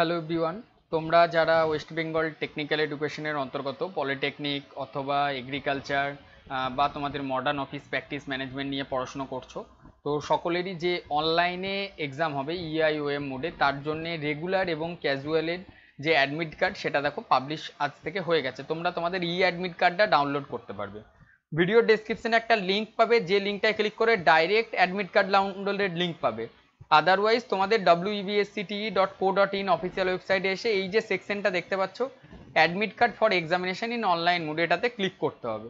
hello বিওয়ান তোমরা যারা West Bengal technical এডুকেশনের অন্তর্গত পলিটেকনিক অথবা এগ্রিকালচার বা তোমাদের মডার্ন অফিস প্র্যাকটিস ম্যানেজমেন্ট নিয়ে পড়াশুনো করছো তো সকলেরই যে অনলাইনে এক্সাম হবে ইআইওএম e মোডে তার জন্যে রেগুলার এবং ক্যাজুয়ালের যে অ্যাডমিট কার্ড সেটা দেখো পাবলিশ আজ থেকে হয়ে গেছে তোমরা তোমাদের ই অ্যাডমিট কার্ডটা ডাউনলোড করতে পারবে ভিডিও ডেসক্রিপশানে একটা লিঙ্ক পাবে যে লিঙ্কটায় ক্লিক করে ডাইরেক্ট অ্যাডমিট কার্ড ডাউনলোডের লিঙ্ক পাবে আদারওয়াইজ তোমাদের WBSCTE dot co dot in official ওয়েবসাইটে এসে এই যে সেকশনটা দেখতে পাচ্ছ admit card for examination in online mode এটাতে ক্লিক করতে হবে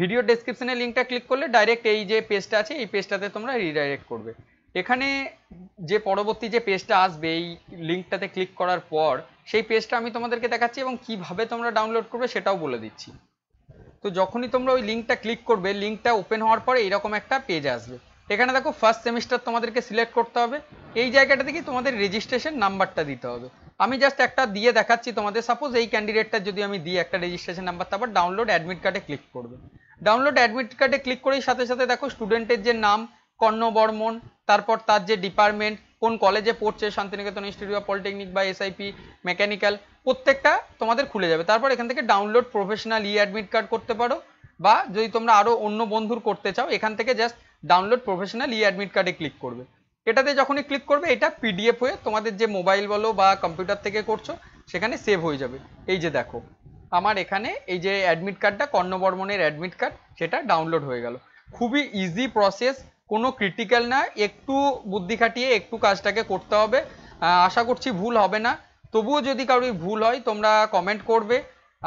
ভিডিও ডেসক্রিপশনে লিঙ্কটা ক্লিক করলে ডাইরেক্ট এই যে পেজটা আছে এই পেজটাতে তোমরা রিডাইরেক্ট করবে এখানে যে পরবর্তী যে পেজটা আসবে এই লিঙ্কটাতে ক্লিক করার পর সেই পেজটা আমি তোমাদেরকে দেখাচ্ছি এবং কিভাবে তোমরা ডাউনলোড করবে সেটাও বলে দিচ্ছি তো যখনই তোমরা ওই লিঙ্কটা ক্লিক করবে লিঙ্কটা ওপেন হওয়ার পরে এরকম একটা পেজ আসবে এখানে দেখো ফার্স্ট সেমিস্টার তোমাদেরকে সিলেক্ট করতে হবে এই জায়গাটা থেকে তোমাদের রেজিস্ট্রেশন নাম্বারটা দিতে হবে আমি জাস্ট একটা দিয়ে দেখাচ্ছি তোমাদের সাপোজ এই ক্যান্ডিডেটটা যদি আমি দিই একটা রেজিস্ট্রেশন নাম্বার তারপর ডাউনলোড অ্যাডমিট কার্ডে ক্লিক করবে ডাউনলোড অ্যাডমিট কার্ডে ক্লিক করেই সাথে সাথে দেখো স্টুডেন্টের যে নাম কর্ণ বর্মন তারপর তার যে ডিপার্টমেন্ট কোন কলেজে পড়ছে শান্তিনিকেতন ইনস্টিটিউট অফ পলিটেকনিক বা এসআইপি মেকানিক্যাল প্রত্যেকটা তোমাদের খুলে যাবে তারপর এখান থেকে download professional E admit card করতে পারো বা যদি তোমরা আরও অন্য বন্ধুর করতে চাও এখান থেকে just download professional E admit কার্ডে ক্লিক করবে এটাতে যখনই ক্লিক করবে এটা পিডিএফ হয়ে তোমাদের যে মোবাইল বলো বা কম্পিউটার থেকে করছো সেখানে সেভ হয়ে যাবে এই যে দেখো আমার এখানে এই যে অ্যাডমিট কার্ডটা কর্ণবর্মনের অ্যাডমিট কার্ড সেটা ডাউনলোড হয়ে গেল খুবই ইজি প্রসেস কোনো ক্রিটিক্যাল না একটু বুদ্ধি খাটিয়ে একটু কাজটাকে করতে হবে আশা করছি ভুল হবে না তবুও যদি কারোর ভুল হয় তোমরা কমেন্ট করবে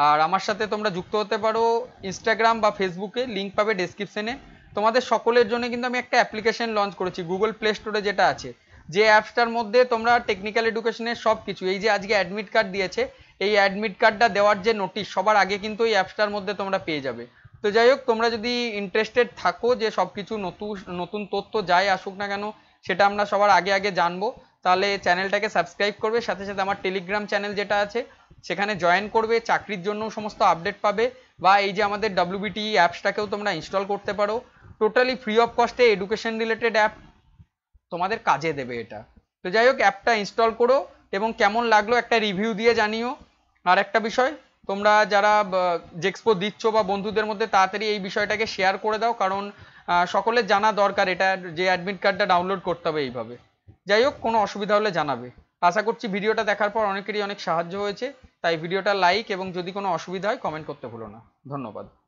আর আমার সাথে তোমরা যুক্ত হতে পারো ইনস্টাগ্রাম বা ফেসবুকে লিঙ্ক পাবে ডেসক্রিপশনে তোমাদের সকলের জন্য কিন্তু আমি একটা অ্যাপ্লিকেশন লঞ্চ করেছি গুগল প্লে স্টোরে যেটা আছে যে অ্যাপসটার মধ্যে তোমরা টেকনিক্যাল এডুকেশনের সব কিছু এই যে আজকে অ্যাডমিট কার্ড দিয়েছে এই অ্যাডমিট কার্ডটা দেওয়ার যে নোটিশ সবার আগে কিন্তু এই অ্যাপসটার মধ্যে তোমরা পেয়ে যাবে তো যাই হোক তোমরা যদি ইন্টারেস্টেড থাকো যে সব কিছু নতুন নতুন তথ্য যাই আসুক না কেন সেটা আমরা সবার আগে আগে জানবো তাহলে চ্যানেলটাকে সাবস্ক্রাইব করবে সাথে সাথে আমার টেলিগ্রাম চ্যানেল যেটা আছে সেখানে জয়েন করবে চাকরির জন্য সমস্ত আপডেট পাবে বা এই যে আমাদের ডাব্লিউবিটি অ্যাপসটাকেও e তোমরা ইনস্টল করতে পারো টোটালি ফ্রি অফ কস্টে এডুকেশন রিলেটেড অ্যাপ তোমাদের কাজে দেবে এটা তো যাই হোক অ্যাপটা ইনস্টল করো এবং কেমন লাগলো একটা রিভিউ দিয়ে জানিও আর একটা বিষয় তোমরা যারা জেক্সপো দিচ্ছ বা বন্ধুদের মধ্যে তাড়াতাড়ি এই বিষয়টাকে শেয়ার করে দাও কারণ সকলের জানা দরকার এটা যে অ্যাডমিট কার্ডটা ডাউনলোড করতে হবে এইভাবে যাই হোক কোনো অসুবিধা হলে জানাবে আশা করছি ভিডিওটা দেখার পর অনেকেরই অনেক সাহায্য হয়েছে তাই ভিডিওটা লাইক এবং যদি কোনো অসুবিধা হয় কমেন্ট করতে ভুলো না ধন্যবাদ